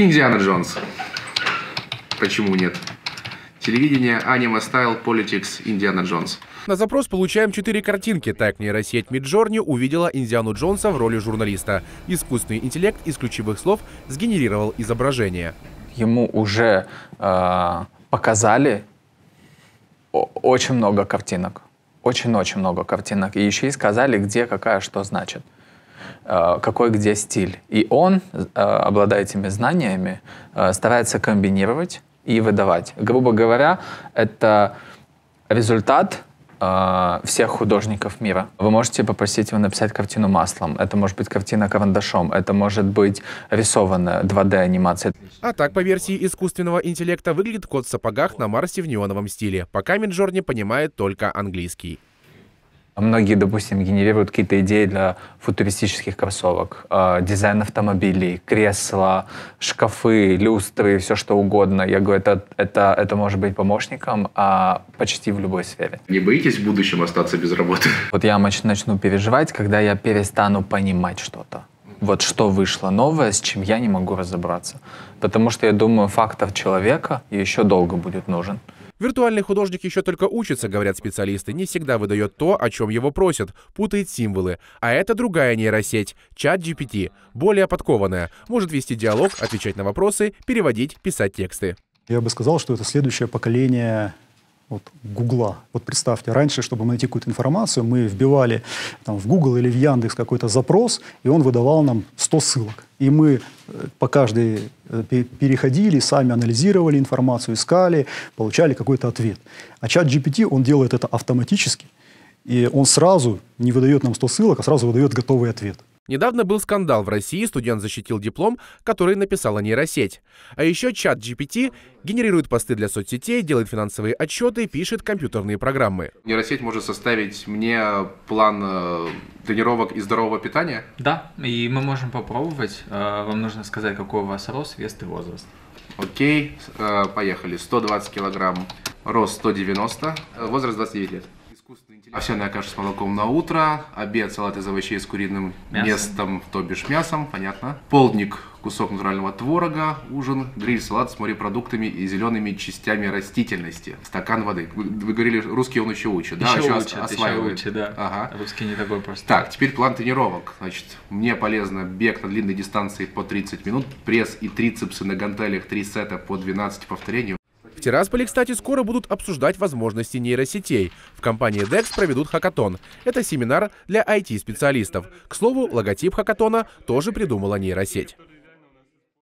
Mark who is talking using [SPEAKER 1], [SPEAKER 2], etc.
[SPEAKER 1] Индиана Джонс. Почему нет? Телевидение, аниме, стайл, политикс, Индиана Джонс. На запрос получаем четыре картинки. Так нейросеть Миджорни увидела Индиану Джонса в роли журналиста. Искусственный интеллект из ключевых слов
[SPEAKER 2] сгенерировал изображение. Ему уже э, показали очень много картинок. Очень-очень много картинок. И еще и сказали, где какая что значит. Э, какой где стиль. И он, э, обладая этими знаниями, э, старается комбинировать и выдавать. Грубо говоря, это результат всех художников мира. Вы можете попросить его написать картину маслом, это может быть картина карандашом, это может быть рисованная 2D-анимация.
[SPEAKER 1] А так, по версии искусственного интеллекта, выглядит кот в сапогах на Марсе в неоновом стиле. Пока Минджорни понимает только английский.
[SPEAKER 2] А многие, допустим, генерируют какие-то идеи для футуристических кроссовок, э, дизайн автомобилей, кресла, шкафы, люстры, все что угодно. Я говорю, это, это, это может быть помощником а почти в любой сфере. Не боитесь в будущем остаться без работы? Вот я начну переживать, когда я перестану понимать что-то вот что вышло новое, с чем я не могу разобраться. Потому что я думаю, фактор человека еще долго будет нужен.
[SPEAKER 1] Виртуальный художник еще только учится, говорят специалисты, не всегда выдает то, о чем его просят, путает символы. А это другая нейросеть, чат GPT, более подкованная, может вести диалог, отвечать на вопросы, переводить, писать тексты.
[SPEAKER 3] Я бы сказал, что это следующее поколение вот, Гугла. Вот представьте, раньше, чтобы найти какую-то информацию, мы вбивали там, в Google или в Яндекс какой-то запрос, и он выдавал нам 100 ссылок. И мы э, по каждой э, переходили, сами анализировали информацию, искали, получали какой-то ответ. А чат GPT, он делает это автоматически, и он сразу не выдает нам 100 ссылок, а сразу выдает готовый ответ.
[SPEAKER 1] Недавно был скандал в России, студент защитил диплом, который написала нейросеть. А еще чат GPT генерирует посты для соцсетей, делает финансовые отчеты, пишет компьютерные программы. Нейросеть может составить мне план э, тренировок и здорового питания? Да, и
[SPEAKER 2] мы можем попробовать. Э, вам нужно сказать,
[SPEAKER 1] какой у вас рост, вес и возраст. Окей, э, поехали. 120 килограмм, рост 190, возраст 29 лет. Овсяная каша с молоком на утро, обед салат из овощей с куриным мясом. местом, то бишь мясом, понятно. Полдник кусок натурального творога, ужин, гриль-салат с морепродуктами и зелеными частями растительности, стакан воды. Вы, говорили, русский он еще учит, да? Еще, еще учит, осваивает. еще учит, да. Ага. Русский не такой простой. Так, теперь план тренировок. Значит, мне полезно бег на длинной дистанции по 30 минут, пресс и трицепсы на гантелях 3 сета по 12 повторений. Тирасполе, кстати, скоро будут обсуждать возможности нейросетей. В компании DEX проведут хакатон. Это семинар для IT-специалистов. К слову, логотип хакатона тоже придумала нейросеть.